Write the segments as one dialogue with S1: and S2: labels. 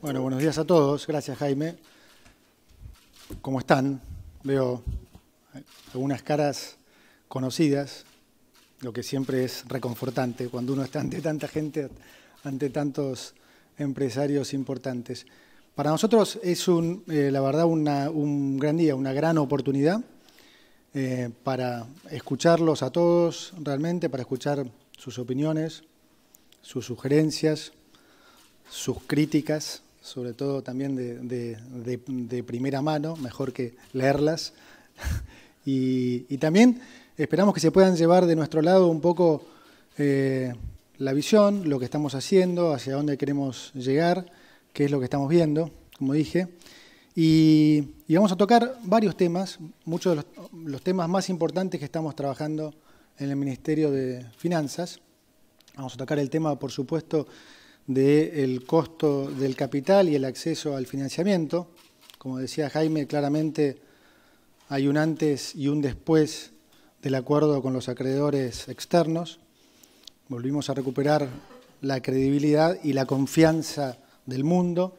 S1: Bueno, buenos días a todos. Gracias, Jaime. ¿Cómo están? Veo algunas caras conocidas, lo que siempre es reconfortante cuando uno está ante tanta gente, ante tantos empresarios importantes. Para nosotros es, eh, la verdad, un gran día, una gran oportunidad eh, para escucharlos a todos realmente, para escuchar sus opiniones, sus sugerencias, sus críticas, sobre todo también de, primera mano, mejor que leerlas. y, también esperamos que se puedan llevar de nuestro lado un poco eh, la visión, lo que estamos haciendo, hacia dónde queremos llegar, qué es lo que estamos viendo, como dije. Y, vamos a tocar varios temas, muchos de los temas más importantes que estamos trabajando en el Ministerio de Finanzas. Vamos a tocar el tema, por supuesto, del costo del capital y el acceso al financiamiento. Como decía Jaime, claramente hay un antes y un después del acuerdo con los acreedores externos. Volvimos a recuperar la credibilidad y la confianza del mundo.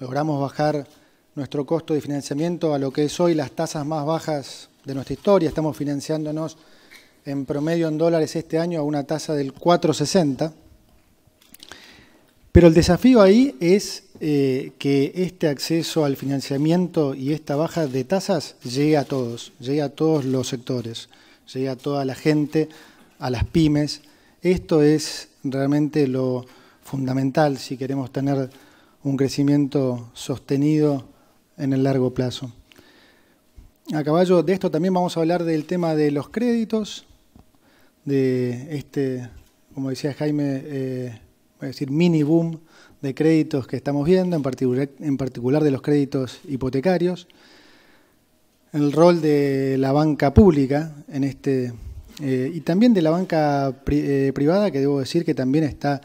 S1: Logramos bajar nuestro costo de financiamiento a lo que es hoy las tasas más bajas de nuestra historia. Estamos financiándonos en promedio en dólares este año a una tasa del 4,60. Pero el desafío ahí es eh, que este acceso al financiamiento y esta baja de tasas llegue a todos, llegue a todos los sectores, llegue a toda la gente, a las pymes. Esto es realmente lo fundamental si queremos tener un crecimiento sostenido en el largo plazo. A caballo de esto también vamos a hablar del tema de los créditos, de este, como decía Jaime, eh, voy a decir, mini boom de créditos que estamos viendo, en particular, en particular de los créditos hipotecarios, el rol de la banca pública en este eh, y también de la banca eh, privada, que debo decir que también está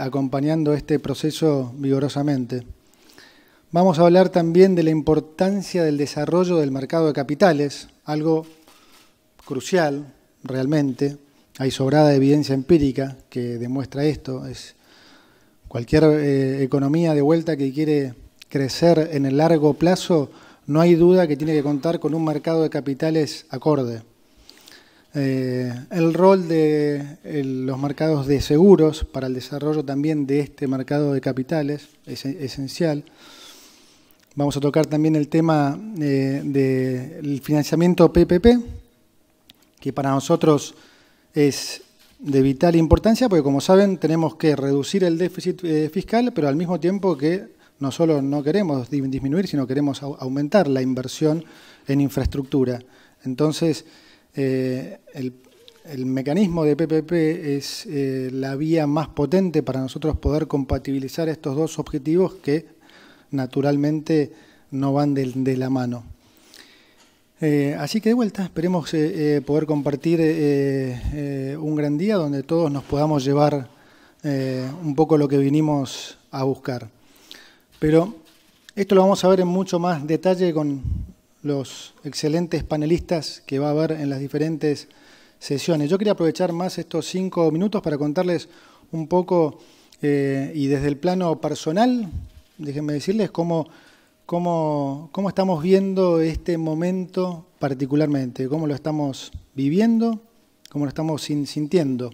S1: acompañando este proceso vigorosamente. Vamos a hablar también de la importancia del desarrollo del mercado de capitales, algo crucial realmente. Hay sobrada evidencia empírica que demuestra esto. Es cualquier eh, economía de vuelta que quiere crecer en el largo plazo, no hay duda que tiene que contar con un mercado de capitales acorde. Eh, el rol de los mercados de seguros para el desarrollo también de este mercado de capitales es e, esencial. Vamos a tocar también el tema eh, del financiamiento PPP, que para nosotros es de vital importancia, porque como saben tenemos que reducir el déficit eh, fiscal, pero al mismo tiempo que no solo no queremos disminuir, sino queremos aumentar la inversión en infraestructura. Entonces, eh, el, mecanismo de PPP es eh, la vía más potente para nosotros poder compatibilizar estos dos objetivos que naturalmente no van de la mano. Eh, así que de vuelta, esperemos eh, eh, poder compartir un gran día donde todos nos podamos llevar un poco lo que vinimos a buscar. Pero esto lo vamos a ver en mucho más detalle con los excelentes panelistas que va a haber en las diferentes sesiones. Yo quería aprovechar más estos cinco minutos para contarles un poco y desde el plano personal, déjenme decirles cómo ¿Cómo, estamos viendo este momento particularmente? ¿Cómo lo estamos viviendo? ¿Cómo lo estamos sintiendo?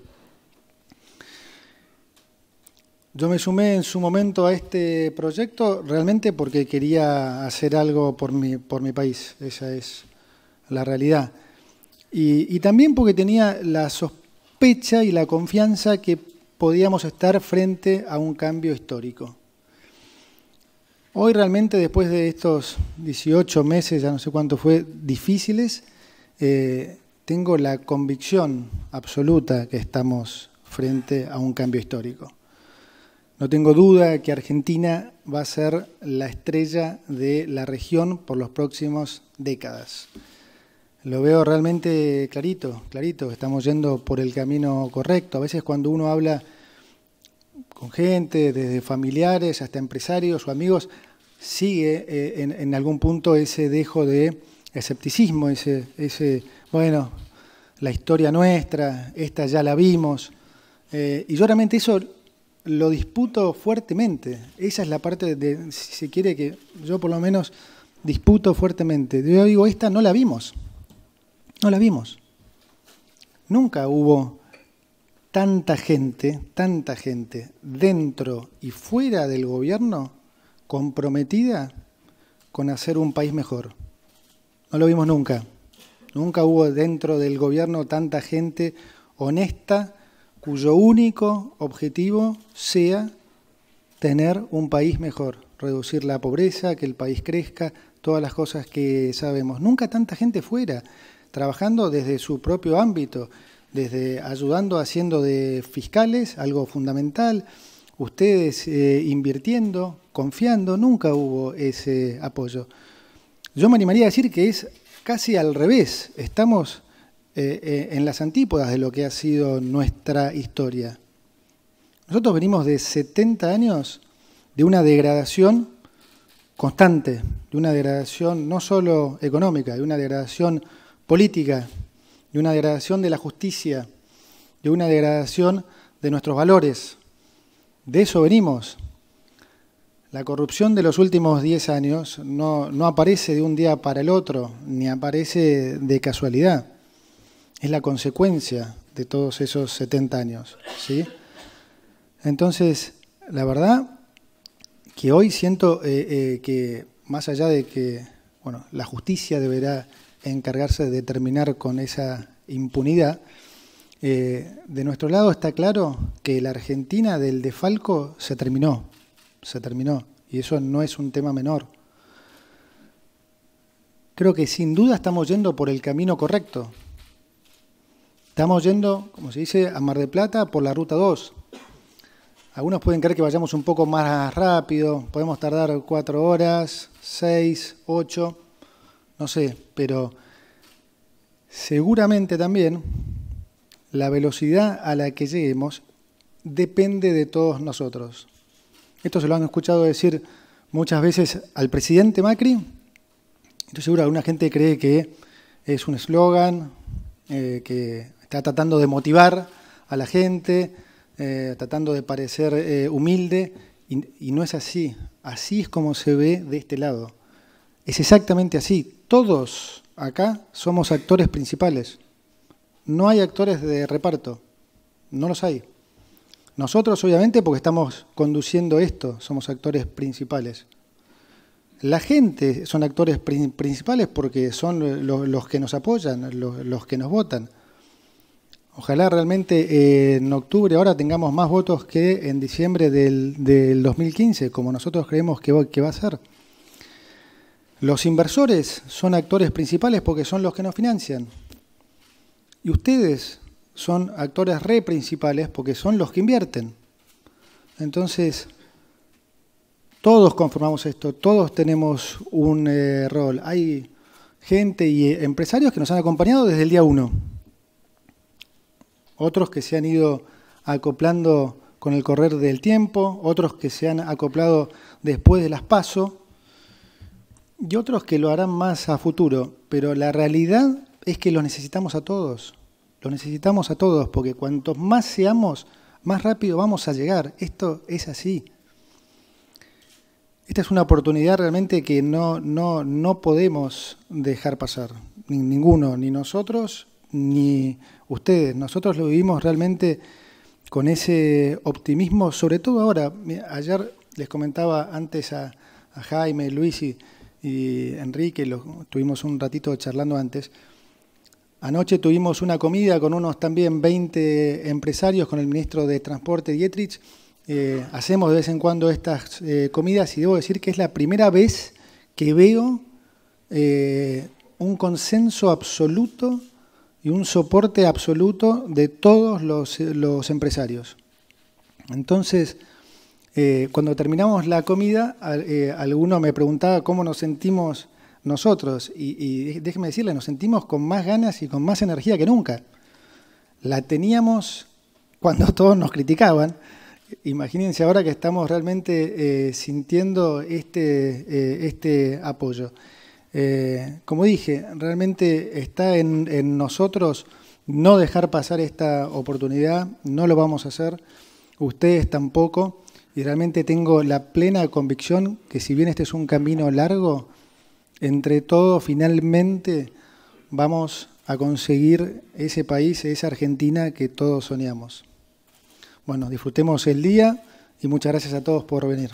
S1: Yo me sumé en su momento a este proyecto realmente porque quería hacer algo por mi, país, esa es la realidad. y también porque tenía la sospecha y la confianza que podíamos estar frente a un cambio histórico. Hoy realmente después de estos 18 meses, ya no sé cuánto fue, difíciles, eh, tengo la convicción absoluta que estamos frente a un cambio histórico. No tengo duda que Argentina va a ser la estrella de la región por los próximos décadas. Lo veo realmente clarito, clarito, estamos yendo por el camino correcto. A veces cuando uno habla con gente, desde familiares hasta empresarios o amigos, sigue eh, en, algún punto ese dejo de escepticismo, ese, ese bueno, la historia nuestra, esta ya la vimos. Eh, y yo realmente eso lo disputo fuertemente. Esa es la parte de, si se quiere, que yo por lo menos disputo fuertemente. Yo digo, esta no la vimos. No la vimos. Nunca hubo tanta gente, tanta gente dentro y fuera del gobierno comprometida con hacer un país mejor. No lo vimos nunca. Nunca hubo dentro del gobierno tanta gente honesta cuyo único objetivo sea tener un país mejor, reducir la pobreza, que el país crezca, todas las cosas que sabemos. Nunca tanta gente fuera, trabajando desde su propio ámbito, desde ayudando, haciendo de fiscales algo fundamental, ustedes eh, invirtiendo, confiando, nunca hubo ese apoyo. Yo me animaría a decir que es casi al revés, estamos eh, eh, en las antípodas de lo que ha sido nuestra historia. Nosotros venimos de 70 años de una degradación constante, de una degradación no solo económica, de una degradación política, de una degradación de la justicia, de una degradación de nuestros valores. De eso venimos. La corrupción de los últimos 10 años no, aparece de un día para el otro, ni aparece de casualidad. Es la consecuencia de todos esos 70 años. ¿sí? Entonces, la verdad que hoy siento eh, eh, que más allá de que bueno, la justicia deberá encargarse de terminar con esa impunidad. Eh, de nuestro lado está claro que la Argentina del defalco se terminó, se terminó, y eso no es un tema menor. Creo que sin duda estamos yendo por el camino correcto. Estamos yendo, como se dice, a Mar de Plata por la ruta 2. Algunos pueden creer que vayamos un poco más rápido, podemos tardar cuatro horas, seis, ocho no sé, pero seguramente también la velocidad a la que lleguemos depende de todos nosotros. Esto se lo han escuchado decir muchas veces al presidente Macri. Estoy seguro que alguna gente cree que es un eslogan, eh, que está tratando de motivar a la gente, eh, tratando de parecer eh, humilde, y no es así. Así es como se ve de este lado. Es exactamente así. Todos acá somos actores principales. No hay actores de reparto. No los hay. Nosotros, obviamente, porque estamos conduciendo esto, somos actores principales. La gente son actores principales porque son los, que nos apoyan, los, que nos votan. Ojalá realmente eh, en octubre ahora tengamos más votos que en diciembre del, 2015, como nosotros creemos que va a ser. Los inversores son actores principales porque son los que nos financian. Y ustedes son actores re principales porque son los que invierten. Entonces, todos conformamos esto, todos tenemos un eh, rol. Hay gente y eh, empresarios que nos han acompañado desde el día uno. Otros que se han ido acoplando con el correr del tiempo, otros que se han acoplado después de las pasos y otros que lo harán más a futuro, pero la realidad es que lo necesitamos a todos. lo necesitamos a todos, porque cuantos más seamos, más rápido vamos a llegar. Esto es así. Esta es una oportunidad realmente que no, podemos dejar pasar. Ni, ninguno, ni nosotros, ni ustedes. Nosotros lo vivimos realmente con ese optimismo, sobre todo ahora. Ayer les comentaba antes a, a Jaime, Luis y Enrique, lo, tuvimos un ratito charlando antes, Anoche tuvimos una comida con unos también 20 empresarios, con el ministro de Transporte Dietrich. Eh, hacemos de vez en cuando estas eh, comidas y debo decir que es la primera vez que veo eh, un consenso absoluto y un soporte absoluto de todos los, los empresarios. Entonces, eh, cuando terminamos la comida, eh, alguno me preguntaba cómo nos sentimos nosotros, y, déjeme decirle, nos sentimos con más ganas y con más energía que nunca. La teníamos cuando todos nos criticaban. Imagínense ahora que estamos realmente eh, sintiendo este, este apoyo. como dije, realmente está en nosotros no dejar pasar esta oportunidad, no lo vamos a hacer, ustedes tampoco. Y realmente tengo la plena convicción que si bien este es un camino largo, entre todos finalmente vamos a conseguir ese país, esa Argentina que todos soñamos. Bueno, disfrutemos el día y muchas gracias a todos por venir.